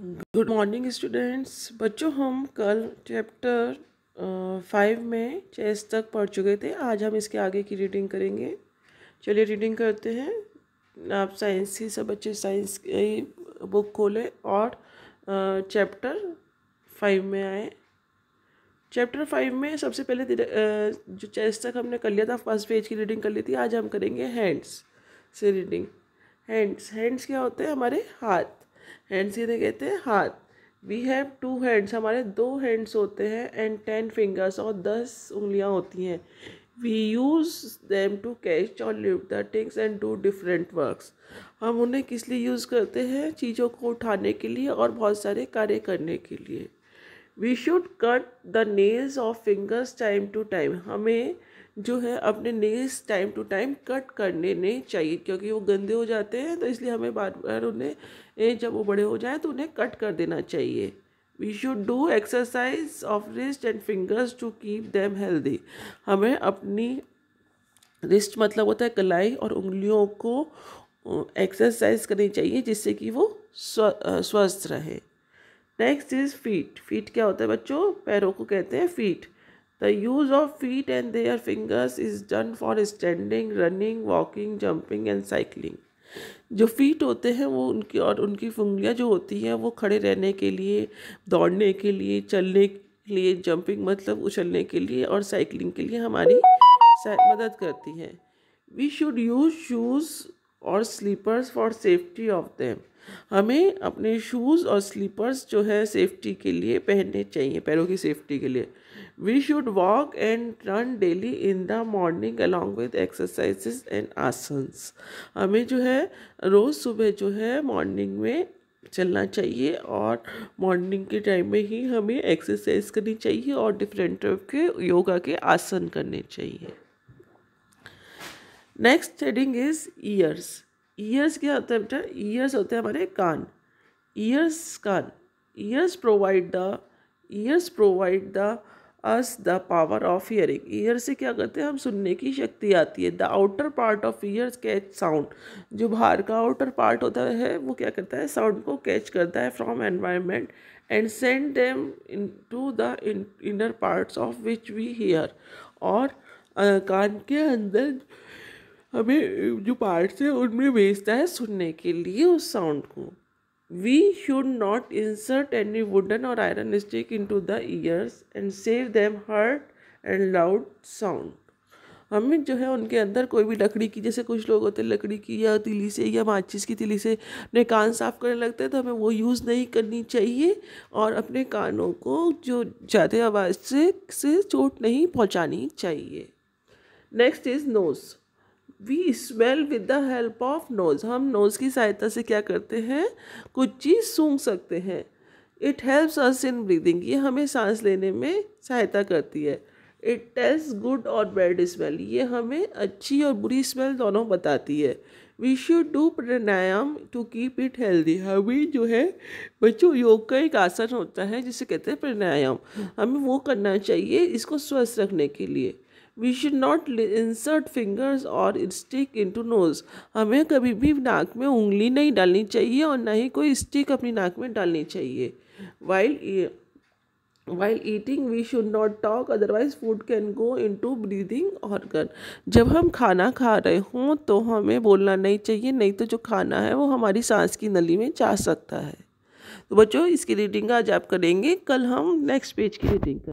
Good morning students बच्चों हम कल चैप्टर फाइव में चेस तक पढ़ चुके थे आज हम इसके आगे की रीडिंग करेंगे चलिए रीडिंग करते हैं आप साइंस की सब बच्चे साइंस की बुक खोलें और चैप्टर फाइव में आए चैप्टर फाइव में सबसे पहले जो चेस तक हमने कर लिया था फर्स्ट पेज की रीडिंग कर ली थी आज हम करेंगे हैंड्स से रीडिंग हैंड्स हैंड्स क्या होते हैं हमारे हाथ हैंड्स ये कहते हैं हाथ वी हैव टू हैंड्स हमारे दो हैंड्स होते हैं एंड टेन फिंगर्स और दस उंगलियां होती हैं we use them to catch और lift the things and do different works हम उन्हें किस लिए यूज़ करते हैं चीज़ों को उठाने के लिए और बहुत सारे कार्य करने के लिए we should cut the nails of fingers time to time हमें जो है अपने nails time to time cut करने लेने चाहिए क्योंकि वो गंदे हो जाते हैं तो इसलिए हमें बार बार उन्हें जब वो बड़े हो जाए तो उन्हें कट कर देना चाहिए we should do exercise of wrist and fingers to keep them healthy हमें अपनी रिस्ट मतलब होता है कलाई और उंगलियों को एक्सरसाइज करनी चाहिए जिससे कि वो स्वस्थ रहे नेक्स्ट इज़ फीट फीट क्या होता है बच्चों पैरों को कहते हैं feet The use of feet and their fingers is done for standing, running, walking, jumping and cycling. जो फीट होते हैं वो उनकी और उनकी उंगलियाँ जो होती हैं वो खड़े रहने के लिए दौड़ने के लिए चलने के लिए जंपिंग मतलब उछलने के लिए और साइकिलिंग के लिए हमारी मदद करती हैं वी शुड यूज शूज़ और slippers for safety of them हमें अपने शूज़ और स्लीपर्स जो है सेफ्टी के लिए पहनने चाहिए पैरों की सेफ्टी के लिए we should walk and run daily in the morning along with exercises and asanas हमें जो है रोज़ सुबह जो है मॉर्निंग में चलना चाहिए और मॉर्निंग के टाइम में ही हमें एक्सरसाइज करनी चाहिए और डिफरेंट टाइप के योगा के आसन करने चाहिए next heading is ears ears क्या होता है बेटा ईयर्स होते हैं हमारे कान ईयर्स कान ears provide the ears provide the us the power of hearing ear से क्या करते हैं हम सुनने की शक्ति आती है the outer part of ears catch sound जो बाहर का आउटर पार्ट होता है वो क्या करता है साउंड को कैच करता है from environment and send them into the inner parts of which we hear और uh, कान के अंदर हमें जो पार्ट्स हैं उनमें भेजता है सुनने के लिए उस साउंड को we should not insert any wooden और iron stick into the ears and save them hurt and loud sound हमें जो है उनके अंदर कोई भी लकड़ी की जैसे कुछ लोग होते हैं लकड़ी की या तिली से या माचिस की तिली से अपने कान साफ करने लगते हैं तो हमें वो यूज़ नहीं करनी चाहिए और अपने कानों को जो ज़्यादा आवाज़ से से चोट नहीं पहुंचानी चाहिए next is nose we smell with the help of nose हम नोज़ की सहायता से क्या करते हैं कुछ चीज़ सूंघ सकते हैं it helps us in breathing ये हमें सांस लेने में सहायता करती है इट टेल्स गुड और बैड स्मेल ये हमें अच्छी और बुरी स्मेल दोनों बताती है we should do pranayama to keep it healthy हमें जो है बच्चों योग का एक आसन होता है जिसे कहते हैं प्राणायाम हमें वो करना चाहिए इसको स्वस्थ रखने के लिए we should not insert fingers और स्टिक इनटू नोज़ हमें कभी भी नाक में उंगली नहीं डालनी चाहिए और ना ही कोई स्टिक अपनी नाक में डालनी चाहिए while eating we should not talk otherwise food can go into breathing organ जब हम खाना खा रहे हों तो हमें बोलना नहीं चाहिए नहीं तो जो खाना है वो हमारी सांस की नली में जा सकता है तो बच्चों इसकी रीडिंग आज आप करेंगे कल हम नेक्स्ट पेज की रीडिंग करें